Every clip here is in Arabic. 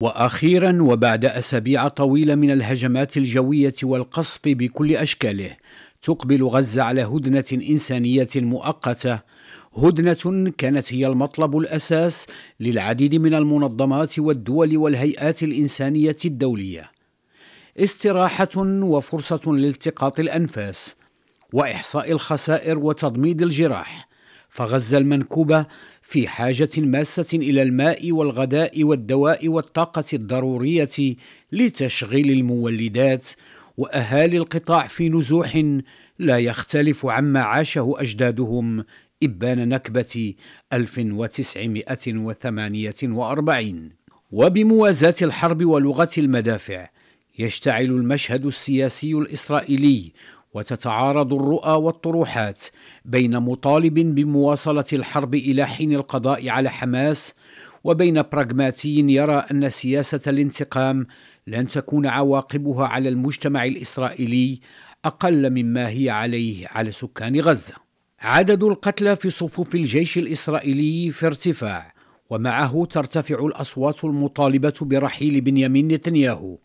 واخيرا وبعد اسابيع طويله من الهجمات الجويه والقصف بكل اشكاله تقبل غزه على هدنه انسانيه مؤقته هدنه كانت هي المطلب الاساس للعديد من المنظمات والدول والهيئات الانسانيه الدوليه استراحه وفرصه لالتقاط الانفاس واحصاء الخسائر وتضميد الجراح فغزة المنكوبة في حاجة ماسة إلى الماء والغذاء والدواء والطاقة الضرورية لتشغيل المولدات وأهالي القطاع في نزوح لا يختلف عما عاشه أجدادهم إبان نكبة 1948 وبموازاة الحرب ولغة المدافع يشتعل المشهد السياسي الإسرائيلي وتتعارض الرؤى والطروحات بين مطالب بمواصله الحرب الى حين القضاء على حماس وبين براغماتي يرى ان سياسه الانتقام لن تكون عواقبها على المجتمع الاسرائيلي اقل مما هي عليه على سكان غزه عدد القتلى في صفوف الجيش الاسرائيلي في ارتفاع ومعه ترتفع الاصوات المطالبه برحيل بنيامين نتنياهو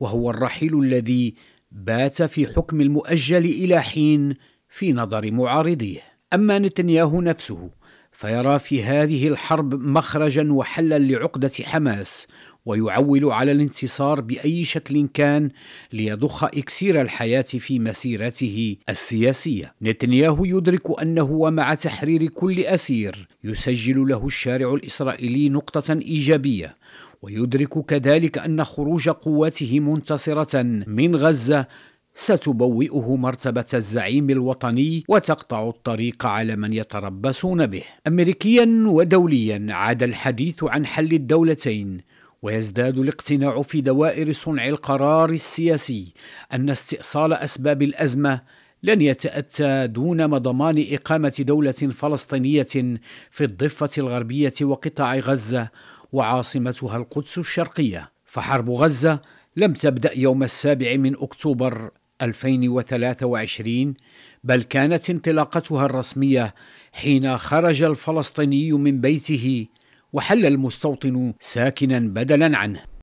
وهو الرحيل الذي بات في حكم المؤجل الى حين في نظر معارضيه اما نتنياهو نفسه فيرى في هذه الحرب مخرجا وحلا لعقده حماس ويعول على الانتصار باي شكل كان ليضخ اكسير الحياه في مسيرته السياسيه. نتنياهو يدرك انه ومع تحرير كل اسير يسجل له الشارع الاسرائيلي نقطه ايجابيه ويدرك كذلك أن خروج قواته منتصرة من غزة ستبوئه مرتبة الزعيم الوطني وتقطع الطريق على من يتربصون به. أمريكيا ودوليا عاد الحديث عن حل الدولتين ويزداد الاقتناع في دوائر صنع القرار السياسي أن استئصال أسباب الأزمة لن يتأتى دون مضمان إقامة دولة فلسطينية في الضفة الغربية وقطاع غزة وعاصمتها القدس الشرقية فحرب غزة لم تبدأ يوم السابع من أكتوبر 2023 بل كانت انطلاقتها الرسمية حين خرج الفلسطيني من بيته وحل المستوطن ساكنا بدلا عنه